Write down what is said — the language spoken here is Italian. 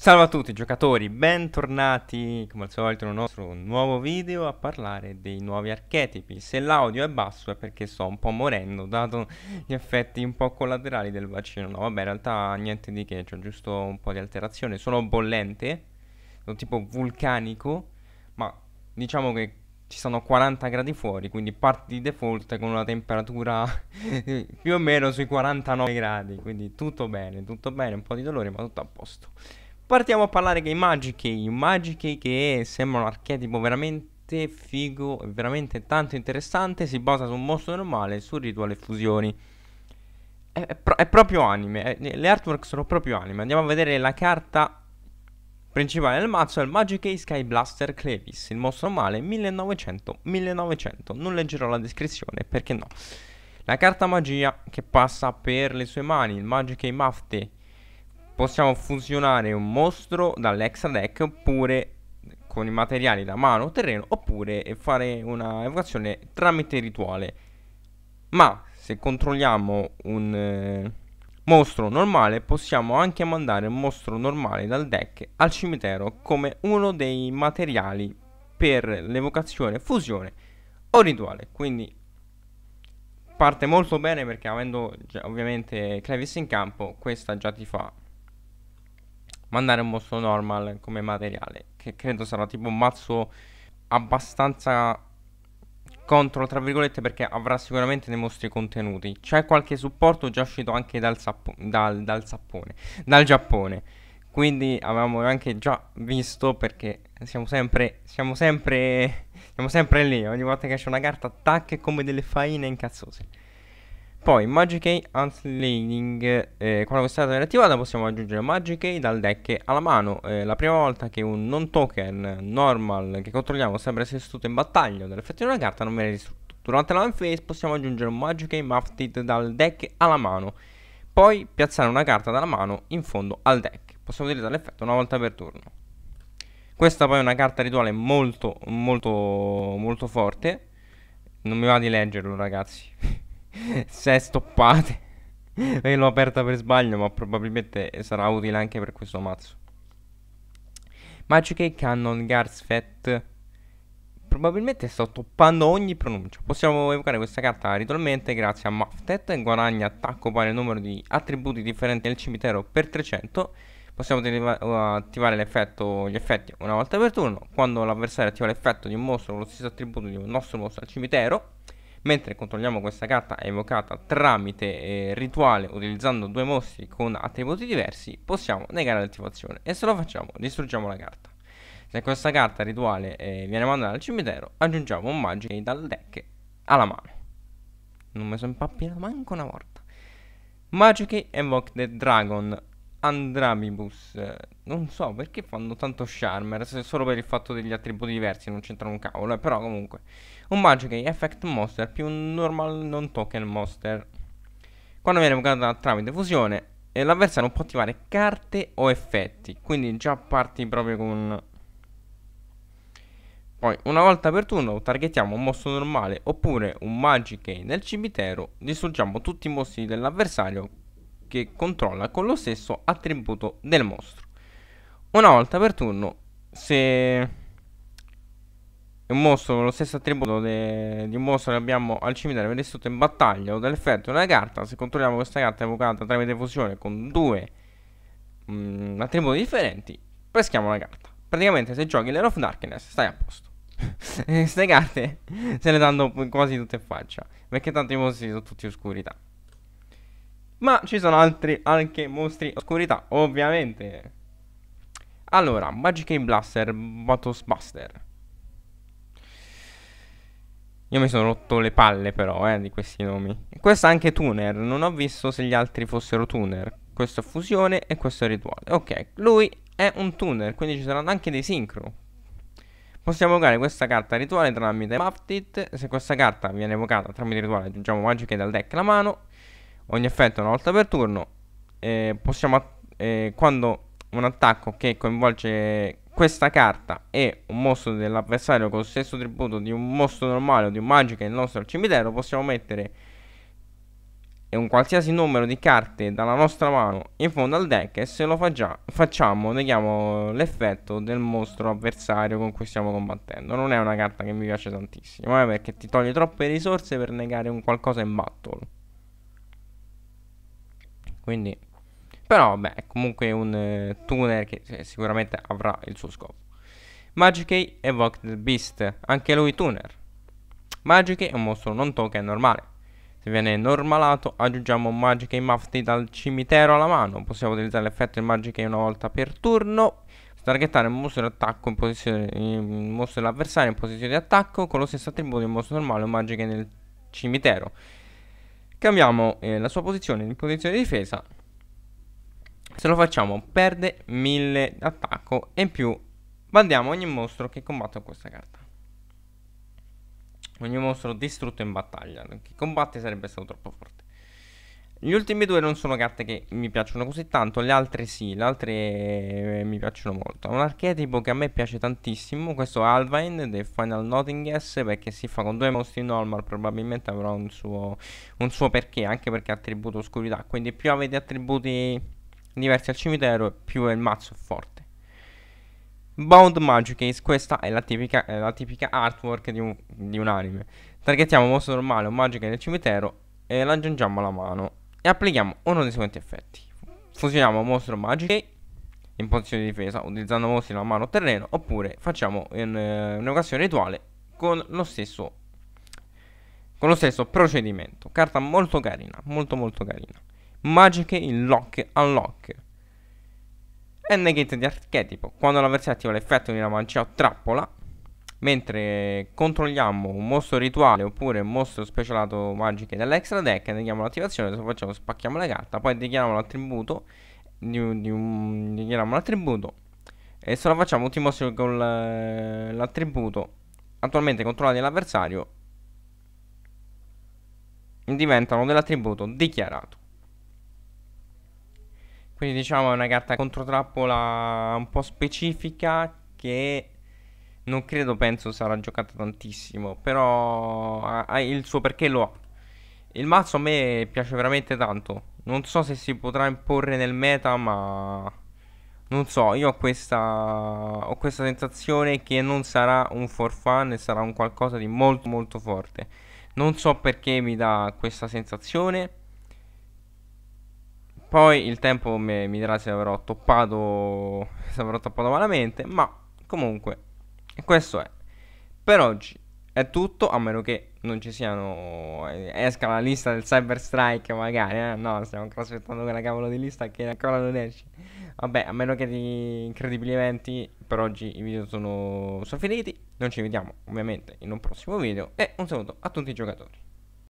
Salve a tutti giocatori, bentornati come al solito nel nostro nuovo video a parlare dei nuovi archetipi Se l'audio è basso è perché sto un po' morendo dato gli effetti un po' collaterali del vaccino No vabbè in realtà niente di che, c'è cioè, giusto un po' di alterazione Sono bollente, sono tipo vulcanico Ma diciamo che ci sono 40 gradi fuori quindi parti di default con una temperatura più o meno sui 49 gradi Quindi tutto bene, tutto bene, un po' di dolore ma tutto a posto Partiamo a parlare dei magici, i magici che sembra un archetipo veramente figo e veramente tanto interessante, si basa su un mostro normale, su rituale e fusioni. È, è, pro- è proprio anime, è, le artwork sono proprio anime. Andiamo a vedere la carta principale del mazzo, è il Magic Sky Blaster Clevis, il mostro normale 1900-1900. Non leggerò la descrizione perché no. La carta magia che passa per le sue mani, il Magic Mafte possiamo fusionare un mostro dall'extra deck oppure con i materiali da mano o terreno oppure fare una evocazione tramite rituale. Ma se controlliamo un eh, mostro normale possiamo anche mandare un mostro normale dal deck al cimitero come uno dei materiali per l'evocazione fusione o rituale. Quindi parte molto bene perché avendo cioè, ovviamente Clevis in campo questa già ti fa mandare un mostro normal come materiale, che credo sarà tipo un mazzo abbastanza contro, tra virgolette, perché avrà sicuramente dei mostri contenuti. C'è qualche supporto già uscito anche dal, sappo- dal, dal sappone, dal Giappone. Quindi avevamo anche già visto perché siamo sempre, siamo sempre, siamo sempre lì. Ogni volta che c'è una carta, attacca come delle faine incazzose. Poi Magic Key Unslaying, eh, quando questa è attivata possiamo aggiungere Magic Key dal deck alla mano. Eh, la prima volta che un non token normal che controlliamo sembra essere istituito in battaglia dall'effetto di una carta non viene distrutto. Durante la phase possiamo aggiungere Magic Key Mafted dal deck alla mano. Poi piazzare una carta dalla mano in fondo al deck. Possiamo utilizzare l'effetto una volta per turno. Questa poi è una carta rituale molto molto molto forte. Non mi va di leggerlo ragazzi. se stoppate. e l'ho aperta per sbaglio, ma probabilmente sarà utile anche per questo mazzo. Magic Cannon Garsfet. Probabilmente sto toppando ogni pronuncia. Possiamo evocare questa carta ritualmente grazie a Maftet. Guadagna attacco pari al numero di attributi differenti nel cimitero per 300. Possiamo uh, attivare gli effetti una volta per turno. Quando l'avversario attiva l'effetto di un mostro con lo stesso attributo di un nostro mostro al cimitero, mentre controlliamo questa carta evocata tramite eh, rituale utilizzando due mostri con attributi diversi possiamo negare l'attivazione e se lo facciamo distruggiamo la carta se questa carta rituale eh, viene mandata al cimitero aggiungiamo un magic dal deck alla mano non mi sono impappinato manco una volta Magic Evoke the Dragon Andramibus. Non so perché fanno tanto Charmer, Se solo per il fatto degli attributi diversi, non c'entrano un cavolo, eh, però comunque. Un Magic Effect Monster più un normal non token Monster. Quando viene evocata tramite fusione, eh, l'avversario non può attivare carte o effetti, quindi già parti proprio con... Poi, una volta per turno, targettiamo un mostro normale oppure un Magic nel cimitero, distruggiamo tutti i mostri dell'avversario che controlla con lo stesso attributo del mostro. Una volta per turno, se un mostro con lo stesso attributo di un mostro che abbiamo al cimitero viene distrutto in battaglia o dall'effetto di una carta, se controlliamo questa carta evocata tramite fusione con due mh, mm, attributi differenti, peschiamo una carta. Praticamente se giochi l'Air of Darkness stai a posto. Queste carte se le danno quasi tutte in faccia, perché tanto i mostri sono tutti oscurità. Ma ci sono altri anche mostri oscurità, ovviamente. Allora, Magic Game Blaster, Battles Buster. Io mi sono rotto le palle però, eh, di questi nomi. Questo è anche tuner, non ho visto se gli altri fossero tuner. Questo è fusione e questo è rituale. Ok, lui è un tuner, quindi ci saranno anche dei sincro. Possiamo evocare questa carta rituale tramite Maftit. Se questa carta viene evocata tramite rituale aggiungiamo magiche dal deck alla mano ogni effetto una volta per turno. Eh, possiamo eh, quando un attacco che coinvolge questa carta e un mostro dell'avversario con lo stesso tributo di un mostro normale o di un magico è il nostro al cimitero, possiamo mettere un qualsiasi numero di carte dalla nostra mano in fondo al deck e se lo fa già, facciamo neghiamo l'effetto del mostro avversario con cui stiamo combattendo. Non è una carta che mi piace tantissimo, eh, perché ti toglie troppe risorse per negare un qualcosa in battle. Quindi, però, beh, è comunque un eh, tuner che eh, sicuramente avrà il suo scopo. Magikay Evoked Beast, anche lui tuner. Magic è un mostro non token normale. Se viene normalato, aggiungiamo Magikay Mafti dal cimitero alla mano. Possiamo utilizzare l'effetto di Magikay una volta per turno targettare un mostro d'attacco in posizione un mostro dell'avversario in posizione di attacco con lo stesso attributo di un mostro normale o magiche nel cimitero Cambiamo eh, la sua posizione in posizione di difesa. Se lo facciamo perde 1000 attacco e in più bandiamo ogni mostro che combatte con questa carta. Ogni mostro distrutto in battaglia. Chi combatte sarebbe stato troppo forte. Gli ultimi due non sono carte che mi piacciono così tanto, le altre sì, le altre eh, mi piacciono molto. Un archetipo che a me piace tantissimo, questo Alvine del Final Nothing S, perché si fa con due mostri normal, probabilmente avrà un suo, un suo perché, anche perché attributo oscurità, quindi più avete attributi diversi al cimitero, più è il mazzo è forte. Bound Magic Magicase, questa è la tipica, è la tipica artwork di un, di un anime. Targettiamo un mostro normale o magica nel cimitero e l'aggiungiamo alla mano applichiamo uno dei seguenti effetti. Fusioniamo mostro magico in posizione di difesa utilizzando mostri la mano terreno oppure facciamo eh, un'evocazione rituale con lo stesso con lo stesso procedimento. Carta molto carina, molto molto carina. Magic in lock unlock. E negate di archetipo. Quando l'avversario attiva l'effetto di una magia o trappola, Mentre controlliamo un mostro rituale oppure un mostro specialato magiche dell'extra deck, neghiamo l'attivazione, facciamo, spacchiamo la carta, poi dichiariamo l'attributo, di, di un, dichiariamo l'attributo e se lo facciamo ultimo mostro con l'attributo attualmente controllato dall'avversario diventano dell'attributo dichiarato. Quindi diciamo è una carta controtrappola un po' specifica che non credo, penso sarà giocata tantissimo, però ha, ha il suo perché lo ha. Il mazzo a me piace veramente tanto. Non so se si potrà imporre nel meta, ma non so, io ho questa, ho questa sensazione che non sarà un for fun e sarà un qualcosa di molto molto forte. Non so perché mi dà questa sensazione. Poi il tempo mi, mi dirà se avrò toppato, se avrò toppato malamente, ma comunque e questo è. Per oggi è tutto, a meno che non ci siano... Eh, esca la lista del Cyber Strike magari, eh? no, stiamo ancora aspettando quella cavolo di lista che ancora non esce. Vabbè, a meno che di incredibili eventi, per oggi i video sono, sono finiti, noi ci vediamo ovviamente in un prossimo video e un saluto a tutti i giocatori.